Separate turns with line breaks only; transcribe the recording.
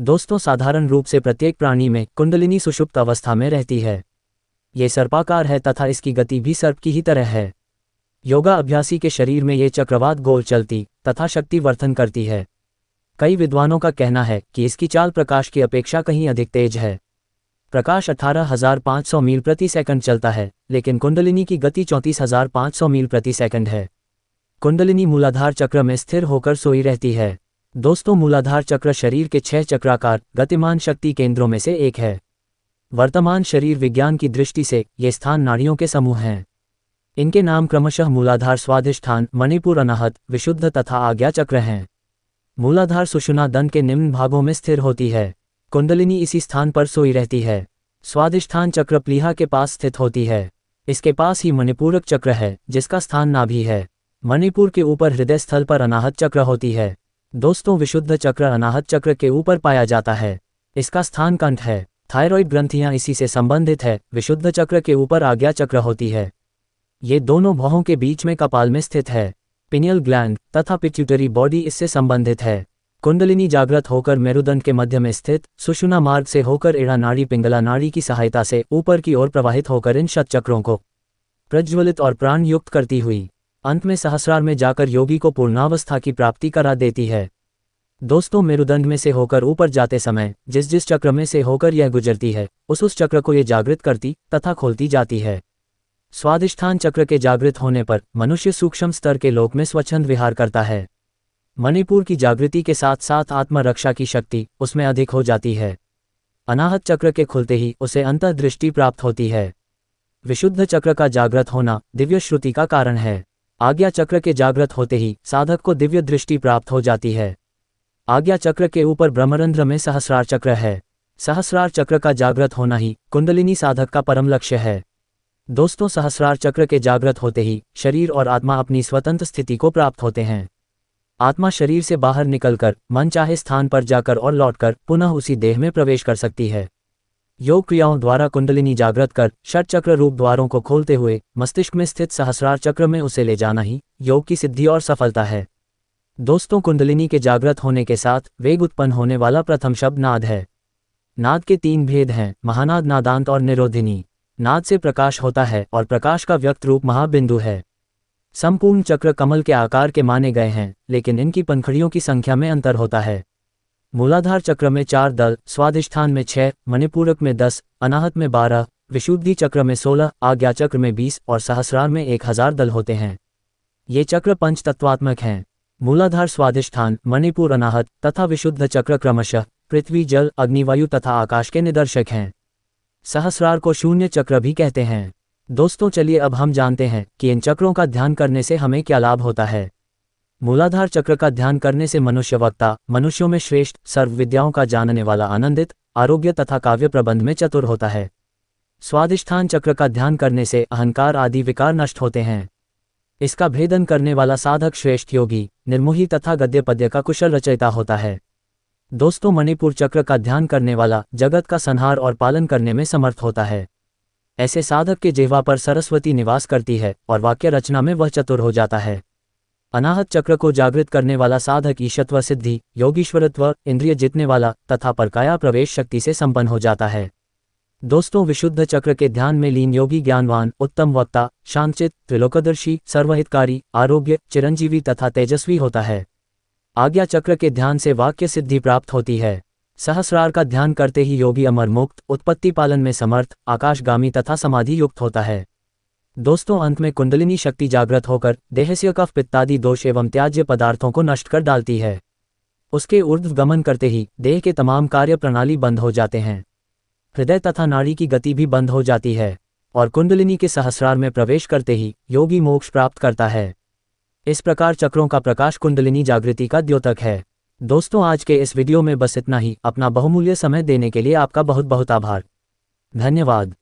दोस्तों साधारण रूप से प्रत्येक प्राणी में कुंडलिनी सुषुप्त अवस्था में रहती है ये सर्पाकार है तथा इसकी गति भी सर्प की ही तरह है योगा अभ्यासी के शरीर में ये चक्रवात गोल चलती तथा शक्ति वर्धन करती है कई विद्वानों का कहना है कि इसकी चाल प्रकाश की अपेक्षा कहीं अधिक तेज है प्रकाश 18,500 मील प्रति सेकंड चलता है लेकिन कुंडलिनी की गति 34,500 मील प्रति सेकंड है कुंडलिनी मूलाधार चक्र में स्थिर होकर सोई रहती है दोस्तों मूलाधार चक्र शरीर के छह चक्राकार गतिमान शक्ति केंद्रों में से एक है वर्तमान शरीर विज्ञान की दृष्टि से ये स्थान नाड़ियों के समूह हैं इनके नाम क्रमशः मूलाधार स्वाधिष्ठान मणिपुर अनाहत विशुद्ध तथा आज्ञा चक्र हैं मूलाधार सुषुना दन के निम्न भागों में स्थिर होती है कुंडलिनी इसी स्थान पर सोई रहती है स्वादिष्ठान चक्र प्लीहा के पास स्थित होती है इसके पास ही मणिपूरक चक्र है जिसका स्थान नाभि है मणिपुर के ऊपर हृदय स्थल पर अनाहत चक्र होती है दोस्तों विशुद्ध चक्र अनाहत चक्र के ऊपर पाया जाता है इसका स्थान कंठ है थायरॉइड ग्रंथियां इसी से संबंधित है विशुद्ध चक्र के ऊपर आज्ञा चक्र होती है ये दोनों भौहों के बीच में कपाल में स्थित है पिनियल ग्लैंड तथा पिट्यूटरी बॉडी इससे संबंधित है कुंडलिनी जागृत होकर मेरुदंड के मध्य में स्थित सुषुना मार्ग से होकर एड़ा नाड़ी पिंगला नाड़ी की सहायता से ऊपर की ओर प्रवाहित होकर इन शत चक्रों को प्रज्वलित और प्राण युक्त करती हुई अंत में सहस्रार में जाकर योगी को पूर्णावस्था की प्राप्ति करा देती है दोस्तों मेरुदंड में से होकर ऊपर जाते समय जिस जिस चक्र में से होकर यह गुजरती है उस उस चक्र को यह जागृत करती तथा खोलती जाती है स्वादिष्ठान चक्र के जागृत होने पर मनुष्य सूक्ष्म स्तर के लोक में स्वच्छंद विहार करता है मणिपुर की जागृति के साथ साथ आत्मरक्षा की शक्ति उसमें अधिक हो जाती है अनाहत चक्र के खुलते ही उसे अंतर्दृष्टि प्राप्त होती है विशुद्ध चक्र का जागृत होना दिव्य श्रुति का कारण है आज्ञा चक्र के जागृत होते ही साधक को दिव्य दृष्टि प्राप्त हो जाती है आज्ञा चक्र के ऊपर ब्रह्मरंध्र में सहस्रार चक्र है सहस्रार चक्र का जागृत होना ही कुंडलिनी साधक का परम लक्ष्य है दोस्तों सहस्रार चक्र के जागृत होते ही शरीर और आत्मा अपनी स्वतंत्र स्थिति को प्राप्त होते हैं आत्मा शरीर से बाहर निकलकर मन चाहे स्थान पर जाकर और लौटकर पुनः उसी देह में प्रवेश कर सकती है योग क्रियाओं द्वारा कुंडलिनी जागृत कर षट चक्र रूप द्वारों को खोलते हुए मस्तिष्क में स्थित सहस्रार चक्र में उसे ले जाना ही योग की सिद्धि और सफलता है दोस्तों कुंडलिनी के जागृत होने के साथ वेग उत्पन्न होने वाला प्रथम शब्द नाद है नाद के तीन भेद हैं महानाद नादांत और निरोधिनी नाद से प्रकाश होता है और प्रकाश का व्यक्त रूप महाबिंदु है संपूर्ण चक्र कमल के आकार के माने गए हैं लेकिन इनकी पंखड़ियों की संख्या में अंतर होता है मूलाधार चक्र में चार दल स्वादिष्ठान में छह मणिपूरक में दस अनाहत में बारह विशुद्धि चक्र में सोलह आज्ञा चक्र में बीस और सहस्रार में एक हजार दल होते हैं ये चक्र पंच तत्वात्मक हैं मूलाधार स्वादिष्ठान मणिपुर अनाहत तथा विशुद्ध चक्र क्रमशः पृथ्वी जल अग्निवायु तथा आकाश के निदर्शक हैं सहस्रार को शून्य चक्र भी कहते हैं दोस्तों चलिए अब हम जानते हैं कि इन चक्रों का ध्यान करने से हमें क्या लाभ होता है मूलाधार चक्र का ध्यान करने से मनुष्यवक्ता मनुष्यों में श्रेष्ठ सर्व विद्याओं का जानने वाला आनंदित आरोग्य तथा काव्य प्रबंध में चतुर होता है स्वादिष्ठान चक्र का ध्यान करने से अहंकार आदि विकार नष्ट होते हैं इसका भेदन करने वाला साधक श्रेष्ठ योगी निर्मोही तथा गद्य पद्य का कुशल रचयिता होता है दोस्तों मणिपुर चक्र का ध्यान करने वाला जगत का संहार और पालन करने में समर्थ होता है ऐसे साधक के जेवा पर सरस्वती निवास करती है और वाक्य रचना में वह चतुर हो जाता है अनाहत चक्र को जागृत करने वाला साधक ईशत्व सिद्धि योगीश्वरत्व इंद्रिय जीतने वाला तथा परकाया प्रवेश शक्ति से संपन्न हो जाता है दोस्तों विशुद्ध चक्र के ध्यान में लीन योगी ज्ञानवान उत्तम वक्ता शांतचित त्रिलोकदर्शी सर्वहितकारी आरोग्य चिरंजीवी तथा तेजस्वी होता है आज्ञा चक्र के ध्यान से वाक्य सिद्धि प्राप्त होती है सहस्रार का ध्यान करते ही योगी अमर मुक्त उत्पत्ति पालन में समर्थ आकाशगामी तथा समाधि युक्त होता है दोस्तों अंत में कुंडलिनी शक्ति जागृत होकर देहस्य कफ पित्तादि दोष एवं त्याज्य पदार्थों को नष्ट कर डालती है उसके ऊर्ध्व गमन करते ही देह के तमाम कार्य प्रणाली बंद हो जाते हैं हृदय तथा नाड़ी की गति भी बंद हो जाती है और कुंडलिनी के सहस्रार में प्रवेश करते ही योगी मोक्ष प्राप्त करता है इस प्रकार चक्रों का प्रकाश कुंडलिनी जागृति का द्योतक है दोस्तों आज के इस वीडियो में बस इतना ही अपना बहुमूल्य समय देने के लिए आपका बहुत बहुत आभार धन्यवाद